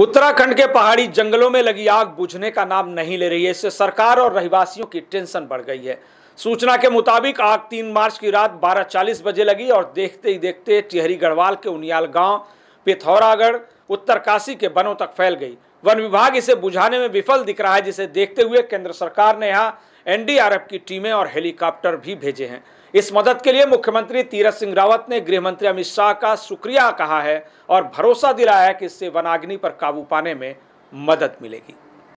उत्तराखंड के पहाड़ी जंगलों में लगी आग बुझने का नाम नहीं ले रही है इससे सरकार और रहवासियों की टेंशन बढ़ गई है सूचना के मुताबिक आग तीन मार्च की रात 12:40 बजे लगी और देखते ही देखते टिहरी गढ़वाल के उनियाल गांव पिथौरागढ़ उत्तरकाशी के वनों तक फैल गई वन विभाग इसे बुझाने में विफल दिख रहा है जिसे देखते हुए केंद्र सरकार ने यहाँ एनडीआरएफ की टीमें और हेलीकॉप्टर भी भेजे हैं इस मदद के लिए मुख्यमंत्री तीरथ सिंह रावत ने गृह मंत्री अमित शाह का शुक्रिया कहा है और भरोसा दिलाया है कि इससे वनाग्नि पर काबू पाने में मदद मिलेगी